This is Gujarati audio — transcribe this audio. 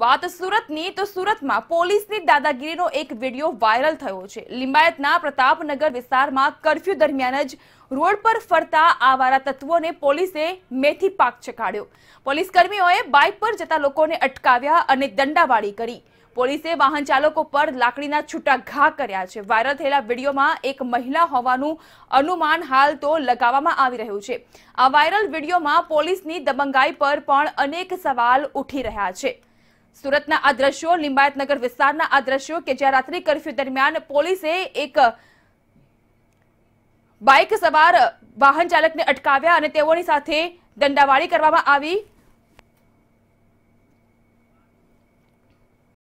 વાત સુરતની તો સુરતમાં પોલીસની દાદાગીરીનો એક વિડીયો વાયરલ થયો છે લિંબાયતના પ્રતાપનગર વિસ્તારમાં કર્ફ્યુ દરમિયાન જ રોડ પર ફરતા આવારા તત્વોને પોલીસે મેથી પાક ચકાડ્યો પોલીસ કર્મીઓએ બાઇક પર જતા લોકોને અટકાવ્યા અને દંડાવાળી કરી પોલીસે વાહન ચાલકો પર લાકડીના છૂટા ઘા કર્યા છે વાયરલ થયેલા વિડીયોમાં એક મહિલા હોવાનું અનુમાન હાલ તો લગાવવામાં આવી રહ્યું છે આ વાયરલ વિડીયોમાં પોલીસની દબંગાઈ પર પણ અનેક સવાલ ઉઠી રહ્યા છે સુરતના આ દ્રશ્યો લિંબાયતનગર વિસ્તારના આ દ્રશ્યો કે જ્યાં રાત્રિ કર્ફ્યુ દરમિયાન પોલીસે એક બાઇક સવાર વાહન ચાલકને અટકાવ્યા અને તેઓની સાથે દંડાવાળી કરવામાં આવી